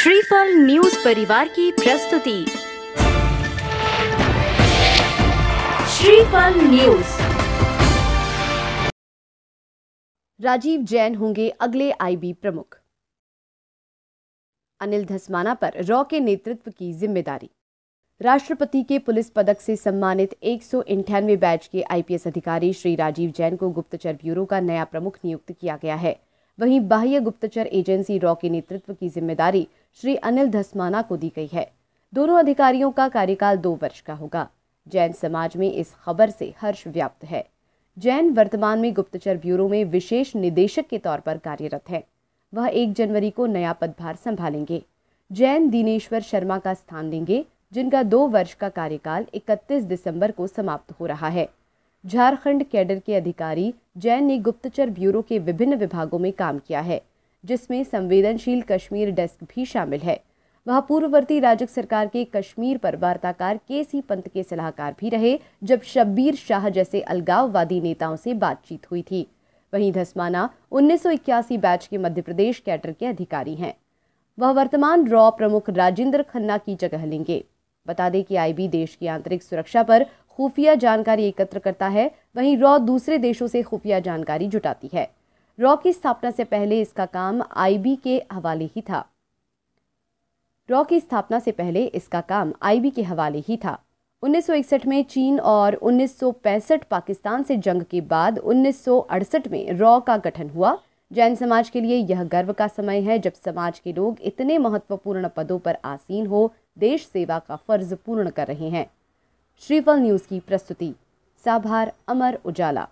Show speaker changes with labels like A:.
A: श्रीफल न्यूज परिवार की प्रस्तुति श्रीफल न्यूज
B: राजीव जैन होंगे अगले आईबी प्रमुख अनिल धस्माना पर रॉ के नेतृत्व की जिम्मेदारी राष्ट्रपति के पुलिस पदक से सम्मानित एक बैच के आईपीएस अधिकारी श्री राजीव जैन को गुप्तचर ब्यूरो का नया प्रमुख नियुक्त किया गया है वहीं बाह्य गुप्तचर एजेंसी रॉ के नेतृत्व की जिम्मेदारी श्री अनिल धस्माना को दी गई है दोनों अधिकारियों का कार्यकाल दो वर्ष का होगा जैन समाज में इस खबर से हर्ष व्याप्त है जैन वर्तमान में गुप्तचर ब्यूरो में विशेष निदेशक के तौर पर कार्यरत है वह एक जनवरी को नया पदभार संभालेंगे जैन दिनेश्वर शर्मा का स्थान लेंगे जिनका दो वर्ष का कार्यकाल 31 दिसंबर को समाप्त हो रहा है झारखंड कैडर के अधिकारी जैन ने गुप्तचर ब्यूरो के विभिन्न विभागों में काम किया है जिसमें संवेदनशील कश्मीर डेस्क भी शामिल है वह पूर्ववर्ती राजग सरकार के कश्मीर पर वार्ताकार के सी पंत के सलाहकार भी रहे जब शब्बीर शाह जैसे अलगाववादी नेताओं से बातचीत हुई थी वहीं धस्माना उन्नीस बैच के मध्य प्रदेश कैडर के अधिकारी हैं वह वर्तमान रॉ प्रमुख राजेंद्र खन्ना की जगह लेंगे बता दें कि आईबी देश की आंतरिक सुरक्षा पर खुफिया जानकारी एकत्र करता है वहीं रॉ दूसरे देशों से खुफिया जानकारी जुटाती है रॉ की स्थापना से पहले इसका काम आईबी के हवाले ही था रॉ की स्थापना से पहले इसका काम आईबी के हवाले ही था 1961 में चीन और 1965 पाकिस्तान से जंग के बाद 1968 में रॉ का गठन हुआ जैन समाज के लिए यह गर्व का समय है जब समाज के लोग इतने महत्वपूर्ण पदों पर आसीन हो देश सेवा का फर्ज पूर्ण कर रहे हैं श्रीफल न्यूज़ की प्रस्तुति साभार अमर उजाला